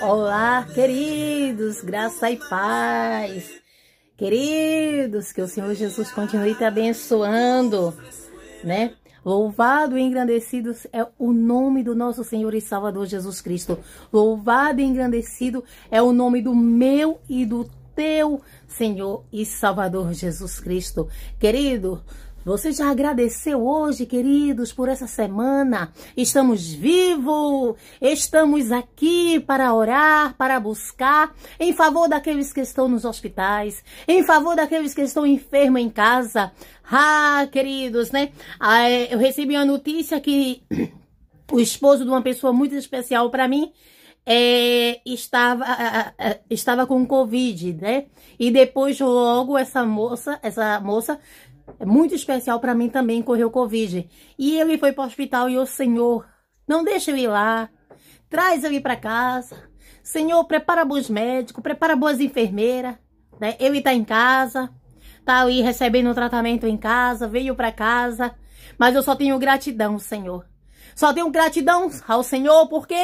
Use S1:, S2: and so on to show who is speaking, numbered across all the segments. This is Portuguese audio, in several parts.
S1: Olá, queridos, graça e paz. Queridos, que o Senhor Jesus continue te abençoando, né? Louvado e engrandecido é o nome do nosso Senhor e Salvador Jesus Cristo. Louvado e engrandecido é o nome do meu e do teu Senhor e Salvador Jesus Cristo. Querido, você já agradeceu hoje, queridos, por essa semana? Estamos vivos, estamos aqui para orar, para buscar em favor daqueles que estão nos hospitais, em favor daqueles que estão enfermos em casa. Ah, queridos, né? Ah, é, eu recebi uma notícia que o esposo de uma pessoa muito especial para mim é, estava, estava com Covid, né? E depois logo essa moça, essa moça é muito especial para mim também correu Covid. E ele foi para o hospital e o Senhor, não deixa ele ir lá, traz ele para casa. Senhor, prepara bons médicos, prepara boas enfermeiras. Né? Ele está em casa, tá aí recebendo tratamento em casa, veio para casa. Mas eu só tenho gratidão, Senhor. Só tenho gratidão ao Senhor porque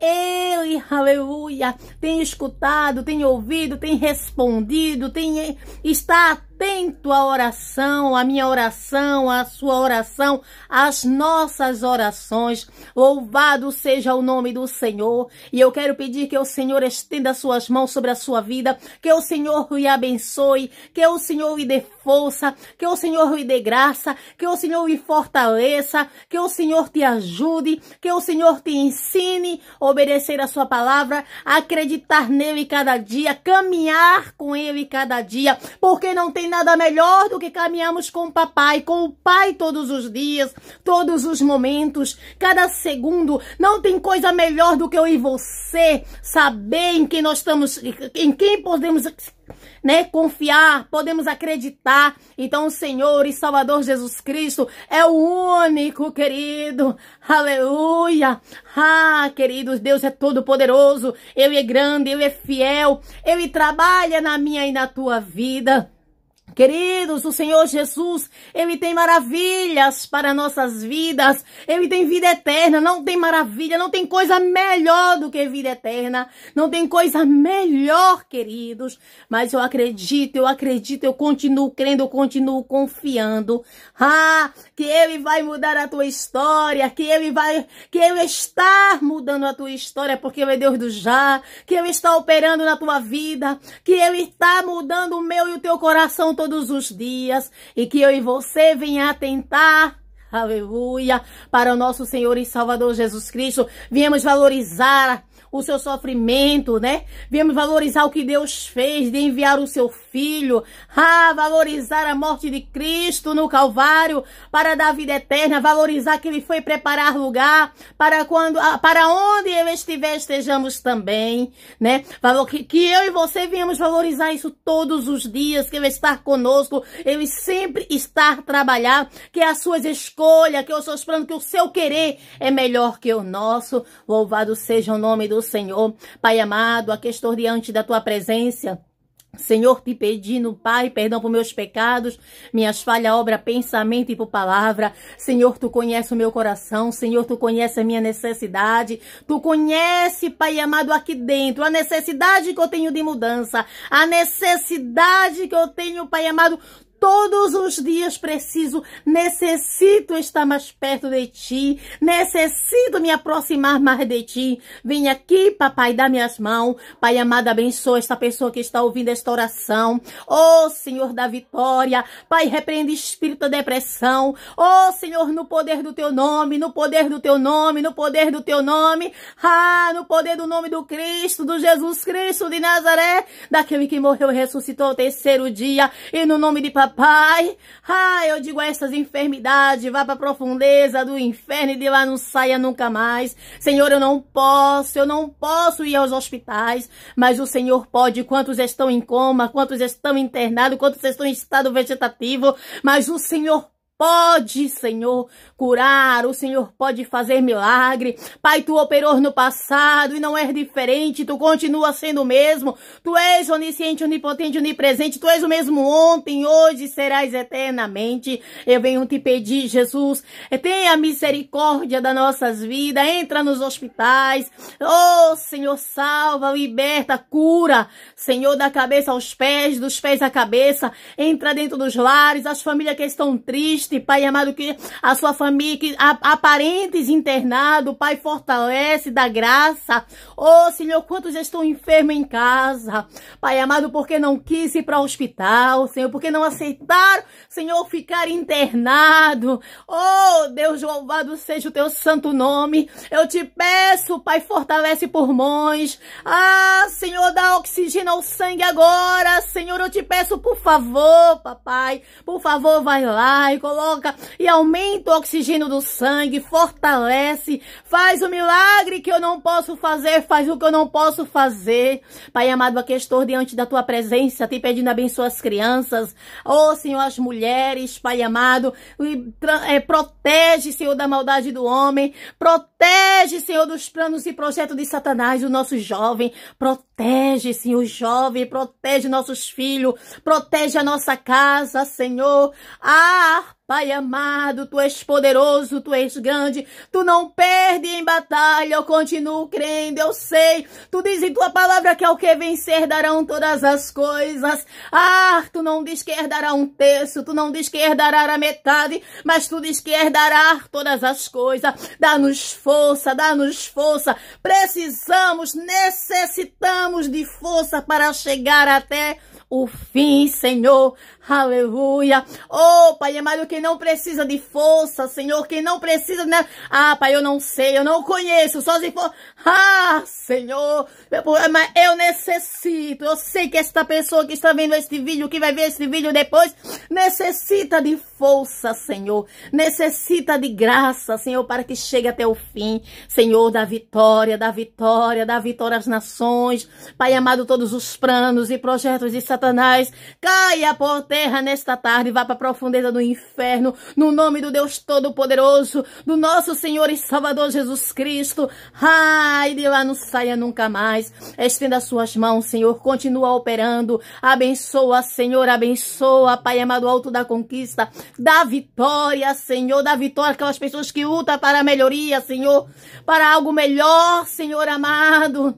S1: ele, aleluia, tem escutado, tem ouvido, tem respondido, tem está atento à oração, à minha oração, à sua oração, às nossas orações. Louvado seja o nome do Senhor. E eu quero pedir que o Senhor estenda suas mãos sobre a sua vida, que o Senhor lhe abençoe, que o Senhor lhe dê força, que o Senhor lhe dê graça, que o Senhor lhe fortaleça, que o Senhor te ajude, que o Senhor te ensine a obedecer a sua palavra, acreditar nele cada dia, caminhar com ele cada dia, porque não tem nada melhor do que caminharmos com o papai, com o pai todos os dias, todos os momentos, cada segundo. Não tem coisa melhor do que eu e você saber em quem nós estamos, em quem podemos né, confiar, podemos acreditar. Então, o Senhor e Salvador Jesus Cristo é o único, querido. Aleluia! Ah, queridos, Deus é todo poderoso. Ele é grande, ele é fiel. Ele trabalha na minha e na tua vida. Queridos, o Senhor Jesus, ele tem maravilhas para nossas vidas. Ele tem vida eterna, não tem maravilha, não tem coisa melhor do que vida eterna. Não tem coisa melhor, queridos. Mas eu acredito, eu acredito, eu continuo crendo, eu continuo confiando. Ah, que ele vai mudar a tua história, que ele vai, que ele está mudando a tua história, porque ele é Deus do já, que ele está operando na tua vida, que ele está mudando o meu e o teu coração todo todos os dias e que eu e você venha atentar Aleluia. Para o nosso Senhor e Salvador Jesus Cristo, viemos valorizar o seu sofrimento, né? Viemos valorizar o que Deus fez de enviar o seu filho, ah, valorizar a morte de Cristo no Calvário para dar vida eterna, valorizar que ele foi preparar lugar para quando, para onde ele estiver, estejamos também, né? Valor que, que eu e você viemos valorizar isso todos os dias, que ele está conosco, ele sempre está trabalhar, que as suas escolhas, que os estou planos, que o seu querer é melhor que o nosso. Louvado seja o nome do Senhor. Pai amado, aqui estou diante da tua presença. Senhor, te pedindo, Pai, perdão por meus pecados, minhas falhas, obra, pensamento e por palavra. Senhor, tu conhece o meu coração, Senhor, tu conhece a minha necessidade, tu conhece, Pai amado, aqui dentro, a necessidade que eu tenho de mudança, a necessidade que eu tenho, Pai amado, Todos os dias preciso, necessito estar mais perto de ti, necessito me aproximar mais de ti. Vem aqui, papai, dá minhas mãos. Pai amado, abençoa esta pessoa que está ouvindo esta oração. Oh, Senhor da vitória, Pai, repreende espírito da depressão. Oh, Senhor, no poder do teu nome, no poder do teu nome, no poder do teu nome. Ah, no poder do nome do Cristo, do Jesus Cristo de Nazaré, daquele que morreu e ressuscitou ao terceiro dia. E no nome de papai, Pai. Ah, eu digo a essas enfermidades, vá para a profundeza do inferno e de lá não saia nunca mais. Senhor, eu não posso, eu não posso ir aos hospitais, mas o Senhor pode. Quantos estão em coma, quantos estão internados, quantos estão em estado vegetativo, mas o Senhor pode, Senhor, curar, o Senhor pode fazer milagre. Pai, tu operou no passado e não é diferente, tu continua sendo o mesmo. Tu és onisciente, onipotente, onipresente, tu és o mesmo ontem, hoje serás eternamente. Eu venho te pedir, Jesus, tenha misericórdia das nossas vidas, entra nos hospitais. Oh, Senhor, salva, liberta, cura. Senhor, da cabeça aos pés, dos pés à cabeça, entra dentro dos lares, as famílias que estão tristes Pai amado, que a sua família, que aparentes internado parentes internados, Pai, fortalece, da graça. Oh, Senhor, quantos já estão enfermos em casa. Pai amado, porque não quis ir para o hospital, Senhor, porque não aceitaram, Senhor, ficar internado. Oh, Deus, louvado seja o teu santo nome. Eu te peço, Pai, fortalece pulmões. Ah, Senhor, dá oxigênio ao sangue agora. Senhor, eu te peço, por favor, papai, por favor, vai lá e coloca coloca e aumenta o oxigênio do sangue, fortalece, faz o milagre que eu não posso fazer, faz o que eu não posso fazer. Pai amado, aqui estou diante da tua presença, te pedindo abençoa as crianças, ó oh, Senhor, as mulheres, Pai amado, e, é, protege, Senhor, da maldade do homem, protege, Senhor, dos planos e projetos de Satanás, o nosso jovem, protege, Senhor, jovem, protege nossos filhos, protege a nossa casa, Senhor. Ah, Pai amado, tu és poderoso, tu és grande, tu não perde em batalha, eu continuo crendo, eu sei. Tu diz em tua palavra que ao que vencer darão todas as coisas. Ah, tu não diz que herdará um terço, tu não diz que herdará a metade, mas tu diz que herdará todas as coisas. Dá-nos força, dá-nos força. Precisamos, necessitamos de força para chegar até o fim, Senhor. Aleluia. Oh, Pai amado, quem não precisa de força, Senhor, quem não precisa, né? Ah, Pai, eu não sei, eu não conheço, só se for. Ah, Senhor, mas eu necessito. Eu sei que esta pessoa que está vendo este vídeo, que vai ver este vídeo depois, necessita de força, Senhor. Necessita de graça, Senhor, para que chegue até o fim, Senhor, da vitória, da vitória, da vitória às nações. Pai amado, todos os planos e projetos de Satanás Satanás, caia por terra nesta tarde, vá para a profundeza do inferno, no nome do Deus Todo-Poderoso, do nosso Senhor e Salvador Jesus Cristo. Ai, de lá não saia nunca mais. Estenda suas mãos, Senhor, continua operando. Abençoa, Senhor, abençoa, Pai amado, alto da conquista, da vitória, Senhor, da vitória, aquelas pessoas que lutam para a melhoria, Senhor, para algo melhor, Senhor amado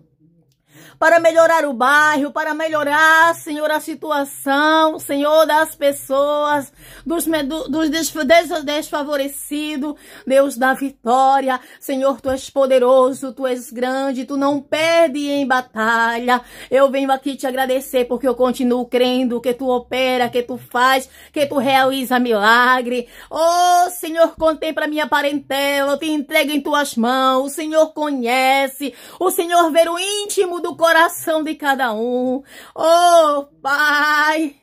S1: para melhorar o bairro, para melhorar, Senhor, a situação, Senhor, das pessoas, dos, dos desfavorecidos, Deus da vitória. Senhor, tu és poderoso, tu és grande, tu não perde em batalha. Eu venho aqui te agradecer porque eu continuo crendo que tu opera, que tu faz, que tu realiza milagre. Oh, Senhor, contempla minha parentela, eu te entrego em tuas mãos. O Senhor conhece, o Senhor vê o íntimo do coração coração de cada um. Oh, Pai!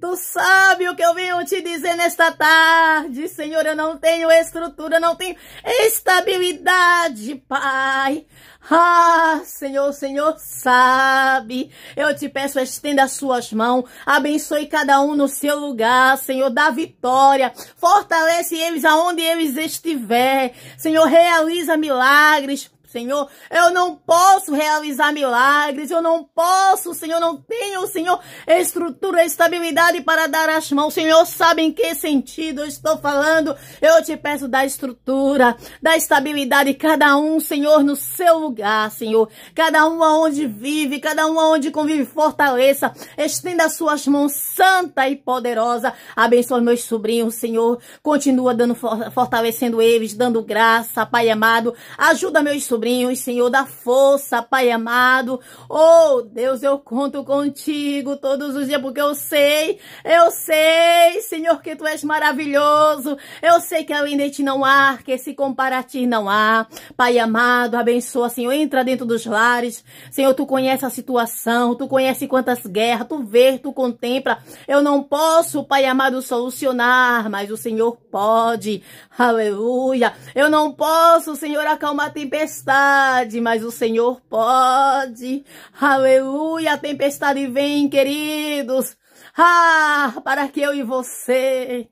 S1: Tu sabe o que eu venho te dizer nesta tarde, Senhor. Eu não tenho estrutura, não tenho estabilidade, Pai. Ah, Senhor, Senhor sabe. Eu te peço, estenda as suas mãos, abençoe cada um no seu lugar, Senhor, dá vitória, fortalece eles aonde eles estiver. Senhor, realiza milagres, Senhor. Eu não posso realizar milagres, eu não posso, Senhor, não tenho, Senhor, estrutura, estabilidade para dar as mãos. Senhor, sabe em que sentido eu estou falando? Eu te peço da estrutura, da estabilidade, cada um, Senhor, no seu lugar, Senhor. Cada um aonde vive, cada um aonde convive, fortaleça, estenda suas mãos santa e poderosa. Abençoa meus sobrinhos, Senhor. Continua dando fortalecendo eles, dando graça, Pai amado. Ajuda meus sobrinhos sobrinhos, Senhor, da força, Pai amado. Oh, Deus, eu conto contigo todos os dias, porque eu sei, eu sei, Senhor, que tu és maravilhoso. Eu sei que além de ti não há, que se comparar a ti não há. Pai amado, abençoa, Senhor, entra dentro dos lares. Senhor, tu conhece a situação, tu conhece quantas guerras, tu vês, tu contempla. Eu não posso, Pai amado, solucionar, mas o Senhor pode. Aleluia. Eu não posso, Senhor, acalmar a tempestade tempestade, mas o Senhor pode. Aleluia, a tempestade vem, queridos. Ah, para que eu e você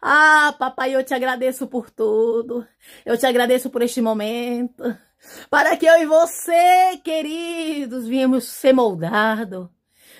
S1: ah, papai, eu te agradeço por tudo. Eu te agradeço por este momento. Para que eu e você, queridos, viemos ser moldados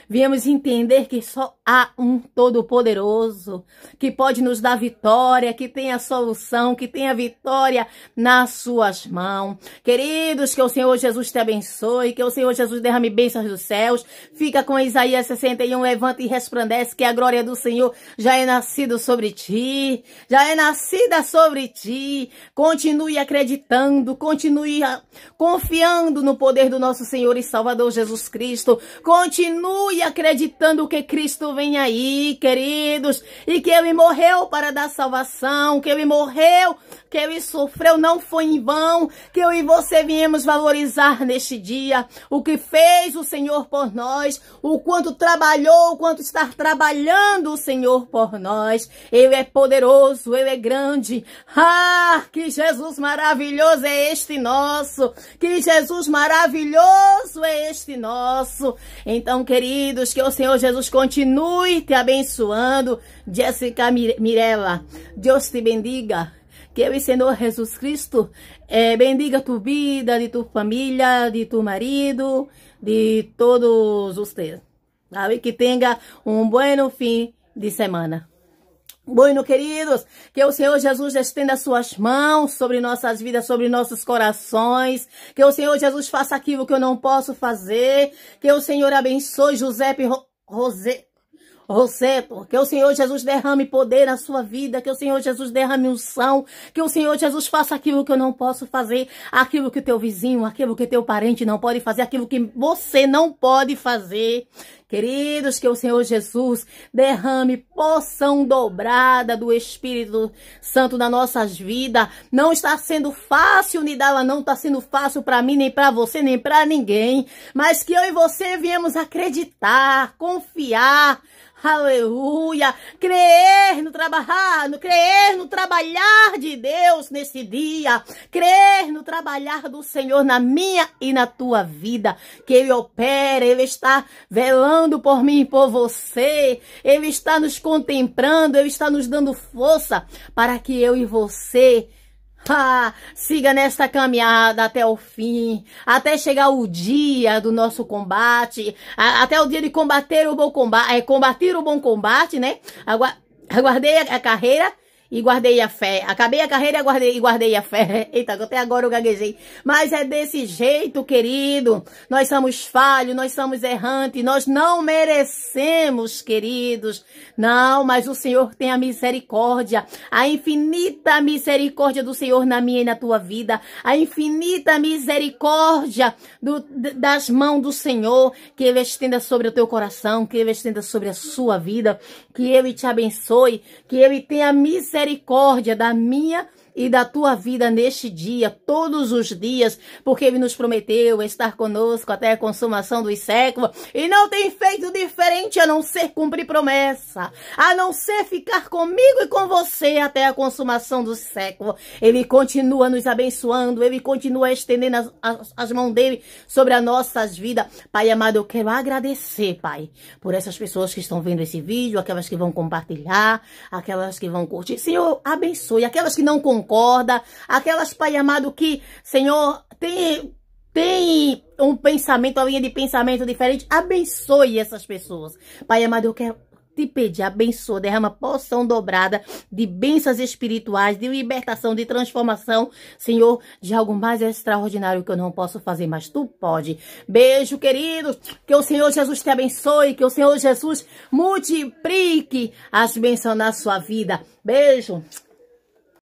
S1: Viemos entender que só há um Todo-Poderoso que pode nos dar vitória, que tem a solução, que tem a vitória nas suas mãos. Queridos, que o Senhor Jesus te abençoe, que o Senhor Jesus derrame bênçãos dos céus. Fica com Isaías 61, levanta e resplandece, que a glória do Senhor já é nascida sobre ti, já é nascida sobre ti. Continue acreditando, continue ah, confiando no poder do nosso Senhor e Salvador Jesus Cristo. Continue e acreditando que Cristo vem aí, queridos, e que ele morreu para dar salvação, que ele morreu que eu e sofreu não foi em vão, que eu e você viemos valorizar neste dia o que fez o Senhor por nós, o quanto trabalhou, o quanto está trabalhando o Senhor por nós. Ele é poderoso, ele é grande. Ah, que Jesus maravilhoso é este nosso, que Jesus maravilhoso é este nosso. Então, queridos, que o Senhor Jesus continue te abençoando. Jéssica Mirella, Deus te bendiga. Que é o Senhor Jesus Cristo é, bendiga tua vida, de tua família, de tu marido, de todos teus, Sabe? Que tenha um bom fim de semana. Bueno, queridos, que o Senhor Jesus estenda suas mãos sobre nossas vidas, sobre nossos corações. Que o Senhor Jesus faça aquilo que eu não posso fazer. Que o Senhor abençoe José Rosé. Roseto, que o Senhor Jesus derrame poder na sua vida, que o Senhor Jesus derrame unção, que o Senhor Jesus faça aquilo que eu não posso fazer, aquilo que o teu vizinho, aquilo que teu parente não pode fazer, aquilo que você não pode fazer. Queridos, que o Senhor Jesus derrame poção dobrada do Espírito Santo nas nossas vidas. Não está sendo fácil, Nidala, não está sendo fácil para mim, nem para você, nem para ninguém. Mas que eu e você viemos acreditar, confiar, aleluia, crer no trabalhar, no crer no trabalhar de Deus nesse dia, crer no trabalhar do Senhor na minha e na tua vida, que Ele opera, Ele está velando orando por mim e por você. Ele está nos contemplando, Ele está nos dando força para que eu e você ah, siga nesta caminhada até o fim, até chegar o dia do nosso combate, a, até o dia de combater o bom combate, é, combater o bom combate, né? Aguardei a, a carreira e guardei a fé. Acabei a carreira guardei, e guardei a fé. Eita, até agora eu gaguejei. Mas é desse jeito, querido. Nós somos falhos, nós somos errantes, nós não merecemos, queridos. Não, mas o Senhor tem a misericórdia, a infinita misericórdia do Senhor na minha e na tua vida, a infinita misericórdia do, das mãos do Senhor, que Ele estenda sobre o teu coração, que Ele estenda sobre a sua vida, que Ele te abençoe, que Ele tenha misericórdia misericórdia da minha e da tua vida neste dia, todos os dias, porque ele nos prometeu estar conosco até a consumação dos séculos e não tem feito diferente a não ser cumprir promessa, a não ser ficar comigo e com você até a consumação do século. Ele continua nos abençoando, ele continua estendendo as, as, as mãos dele sobre as nossas vidas. Pai amado, eu quero agradecer, Pai, por essas pessoas que estão vendo esse vídeo, aquelas que vão compartilhar, aquelas que vão curtir. Senhor, abençoe. Aquelas que não concordam, concorda, aquelas, Pai amado, que, Senhor, tem, tem um pensamento, uma linha de pensamento diferente, abençoe essas pessoas. Pai amado, eu quero te pedir, abençoa, derrama poção dobrada de bênçãos espirituais, de libertação, de transformação, Senhor, de algo mais extraordinário que eu não posso fazer, mas tu pode. Beijo, queridos, que o Senhor Jesus te abençoe, que o Senhor Jesus multiplique as bênçãos na sua vida. Beijo.